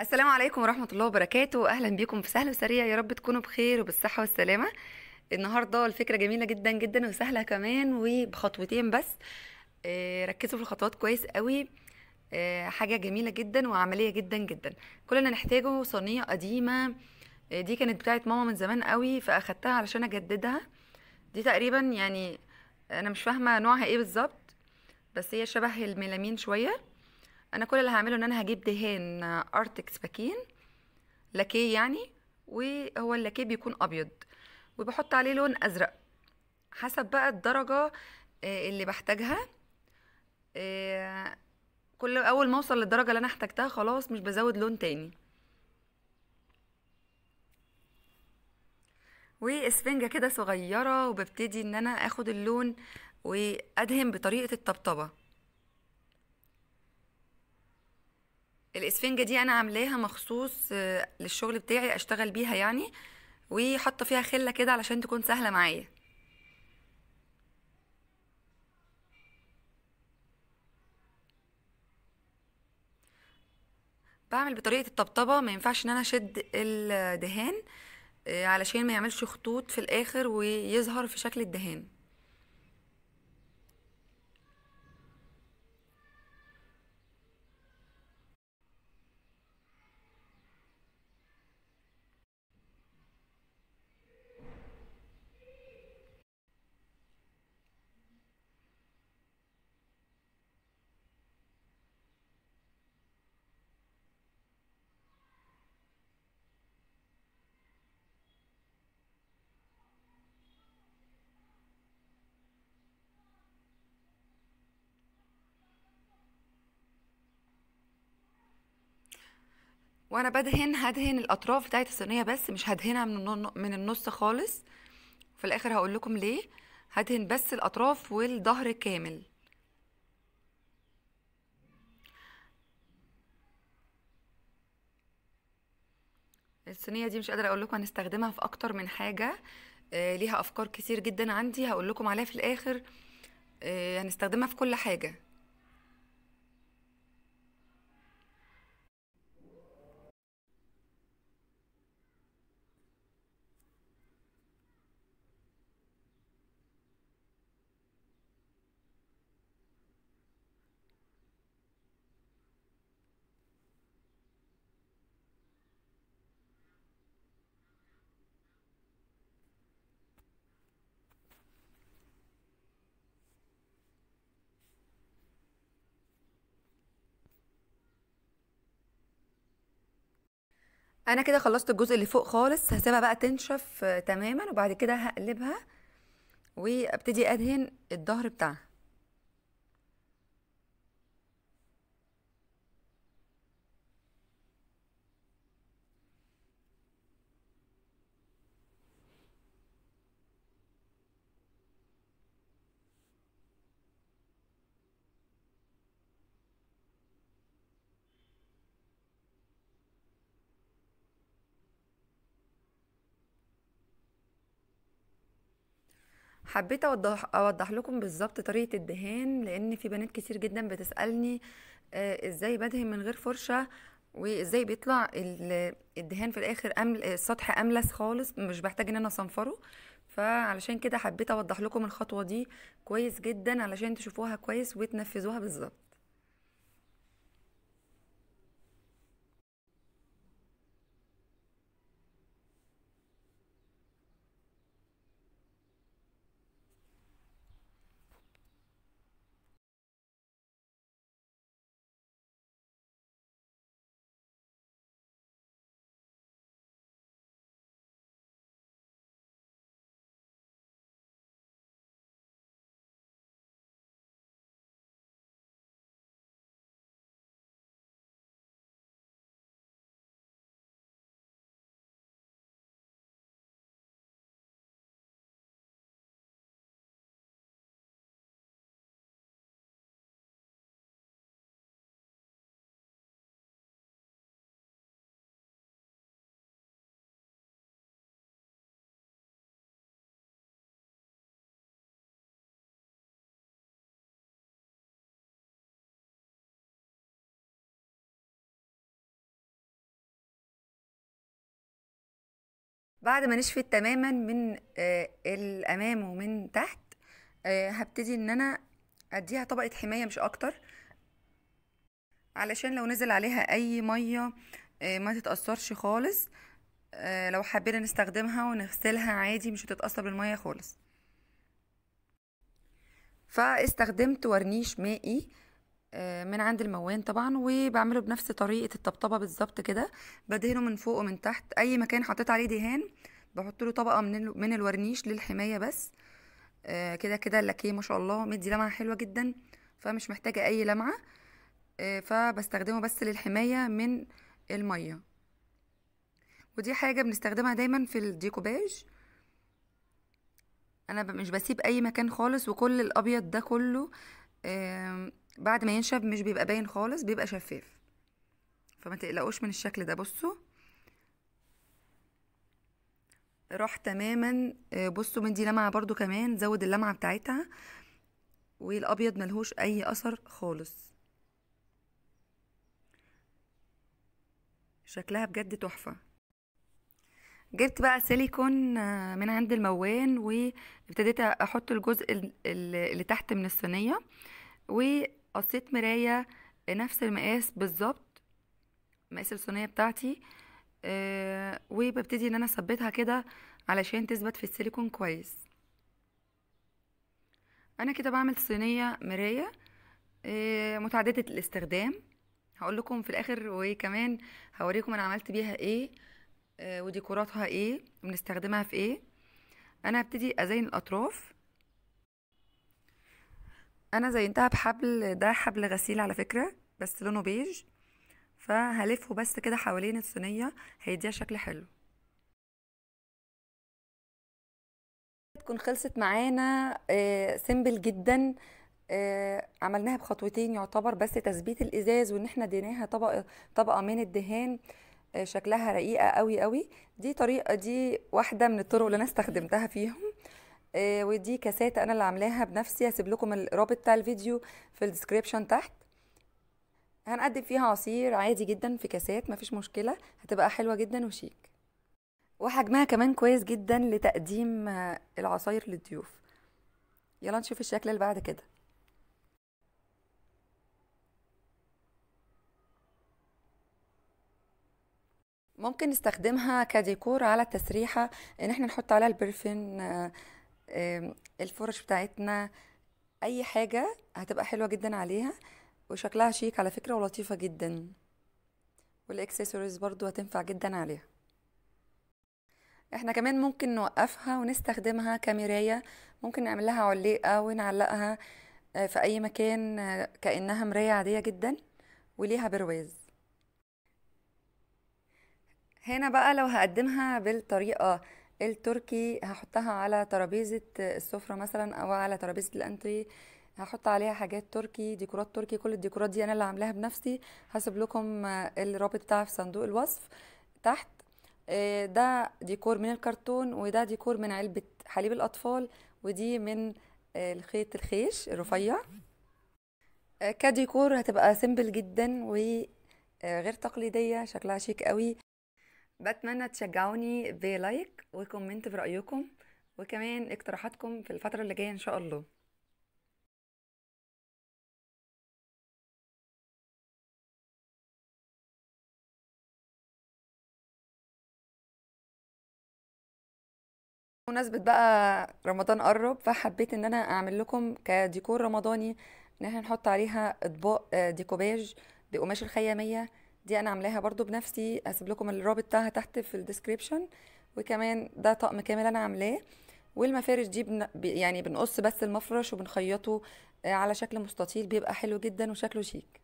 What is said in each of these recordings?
السلام عليكم ورحمة الله وبركاته أهلا بيكم في سهل وسريع يا رب تكونوا بخير وبالصحة والسلامة النهاردة الفكرة جميلة جدا جدا وسهلة كمان وبخطوتين بس آه، ركزوا في الخطوات كويس قوي آه، حاجة جميلة جدا وعملية جدا جدا كلنا نحتاجه صينية قديمة آه، دي كانت بتاعت ماما من زمان قوي فأخدتها علشان أجددها دي تقريبا يعني أنا مش فاهمة نوعها إيه بالظبط بس هي شبه الميلامين شوية انا كل اللي هعمله ان انا هجيب دهان ارتكس آه، باكين لاكيه يعني وهو اللاكيه بيكون ابيض وبحط عليه لون ازرق حسب بقى الدرجه آه، اللي بحتاجها آه، كل اول ما اوصل للدرجه اللي انا احتاجتها خلاص مش بزود لون تاني واسفنجه كده صغيره وببتدي ان انا اخد اللون وادهن بطريقه الطبطبه الاسفنجه دي انا عاملاها مخصوص آه، للشغل بتاعي اشتغل بيها يعني وحاطه فيها خله كده علشان تكون سهله معايا بعمل بطريقه الطبطبه ما ينفعش ان انا اشد الدهان آه، علشان ما يعملش خطوط في الاخر ويظهر في شكل الدهان وانا بدهن هدهن الاطراف بتاعت الصينيه بس مش هدهنها من من النص خالص في الاخر هقول لكم ليه هدهن بس الاطراف والظهر كامل الصينيه دي مش قادره اقول لكم هنستخدمها في اكتر من حاجه آه، ليها افكار كتير جدا عندي هقول لكم عليها في الاخر آه، هنستخدمها في كل حاجه انا كده خلصت الجزء اللي فوق خالص هسيبها بقى تنشف آه، تماما وبعد كده هقلبها وابتدي ادهن الظهر بتاعها حبيت اوضح اوضح لكم بالظبط طريقه الدهان لان في بنات كتير جدا بتسالني آه، ازاي بدهن من غير فرشه وازاي بيطلع الدهان في الاخر أمل السطح املس خالص مش بحتاج ان انا اصنفره فعلشان كده حبيت اوضح لكم الخطوه دي كويس جدا علشان تشوفوها كويس وتنفذوها بالظبط بعد ما نشفت تماما من آه، الامام ومن تحت آه، هبتدي ان انا اديها طبقه حمايه مش اكتر علشان لو نزل عليها اي ميه آه، ما تتاثرش خالص لو حبينا نستخدمها ونغسلها عادي مش هتتاثر بالميه خالص فاستخدمت ورنيش مائي آه، من عند الموان طبعا وبعمله بنفس طريقه الطبطبه بالظبط كده بدهنه من فوق ومن تحت اي مكان حطيت عليه دهان بحط له طبقه من من الورنيش للحمايه بس آه، كده كده اللاكيه ما شاء الله مدي لمعه حلوه جدا فمش محتاجه اي لمعه آه، فبستخدمه بس للحمايه من الميه ودي حاجه بنستخدمها دايما في الديكوباج انا مش بسيب اي مكان خالص وكل الابيض ده كله بعد ما ينشف مش بيبقى باين خالص بيبقى شفاف فما تقلقوش من الشكل ده بصوا راح تماما آه، بصوا مدي لمعة برضو كمان زود اللمعة بتاعتها والابيض ملهوش اي اثر خالص شكلها بجد تحفة جبت بقى سيليكون آه، من عند الموان وابتديت احط الجزء اللي تحت من الصينية و قصيت مراية نفس المقاس بالظبط مقاس الصينية بتاعتي آه وببتدي ان انا اثبتها كده علشان تثبت في السيليكون كويس انا كده بعمل صينية مراية آه متعددة الاستخدام هقول لكم في الاخر وكمان هوريكم انا عملت بيها ايه آه، وديكوراتها ايه بنستخدمها في ايه انا هبتدي ازين الاطراف انا زينتها بحبل ده حبل غسيل على فكرة بس لونه بيج فهلفه بس كده حوالين الصينية هيديها شكل حلو تكون خلصت معانا سيمبل آه، جدا آه، عملناها بخطوتين يعتبر بس تثبيت الازاز وان احنا اديناها طبقه طبقه من الدهان آه، شكلها رقيقه قوي قوي دي طريقه دي واحده من الطرق اللي انا استخدمتها فيهم آه، ودي كاسات انا اللي عاملاها بنفسي هسيب لكم الرابط بتاع الفيديو في الديسكريبشن تحت هنقدم فيها عصير عادي جدا في كاسات مفيش مشكله هتبقى حلوه جدا وشيك وحجمها كمان كويس جدا لتقديم آه، العصاير للضيوف يلا نشوف الشكل اللي بعد كده ممكن نستخدمها كديكور على التسريحه ان احنا نحط عليها البرفين آه، الفرش بتاعتنا اي حاجه هتبقى حلوه جدا عليها وشكلها شيك على فكره ولطيفه جدا والاكسسوارز برضو هتنفع جدا عليها احنا كمان ممكن نوقفها ونستخدمها كمرايه ممكن نعمل لها علقة ونعلقها آه، في اي مكان آه، كانها مرايه عاديه جدا وليها برواز هنا بقى لو هقدمها بالطريقه التركي هحطها على ترابيزة السفرة مثلا أو على ترابيزة الأنتري هحط عليها حاجات تركي ديكورات تركي كل الديكورات دي أنا اللي عاملاها بنفسي هسيب لكم آه، الرابط بتاعها في صندوق الوصف تحت آه، ده ديكور من الكرتون وده ديكور من علبة حليب الأطفال ودي من آه، الخيط الخيش الرفيع كديكور هتبقى سيمبل جدا وغير تقليدية شكلها شيك قوي بتمنى تشجعوني بلايك وكومنت برأيكم وكمان اقتراحاتكم في الفترة اللي جاية إن شاء الله بمناسبة بقى رمضان قرب فحبيت ان انا اعمل لكم كديكور رمضاني ان احنا نحط عليها اطباق آه، ديكوباج بقماش الخيامية دي انا عاملاها برضو بنفسي هسيب لكم الرابط بتاعها تحت في الديسكريبشن وكمان ده طقم كامل انا عاملاه والمفارش دي بن... يعني بنقص بس المفرش وبنخيطه آه، على شكل مستطيل بيبقى حلو جدا وشكله شيك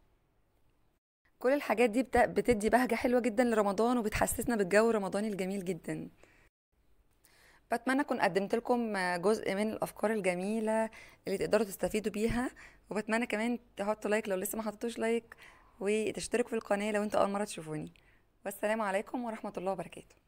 كل الحاجات دي بت... بتدي بهجة حلوة جدا لرمضان وبتحسسنا بالجو الرمضاني الجميل جدا بتمنى اكون قدمت لكم آه، جزء من الافكار الجميله اللي تقدروا تستفيدوا بيها وبتمنى كمان تحطوا لايك لو لسه ما حطيتوش لايك وتشتركوا في القناه لو انتوا اول مره تشوفوني والسلام عليكم ورحمه الله وبركاته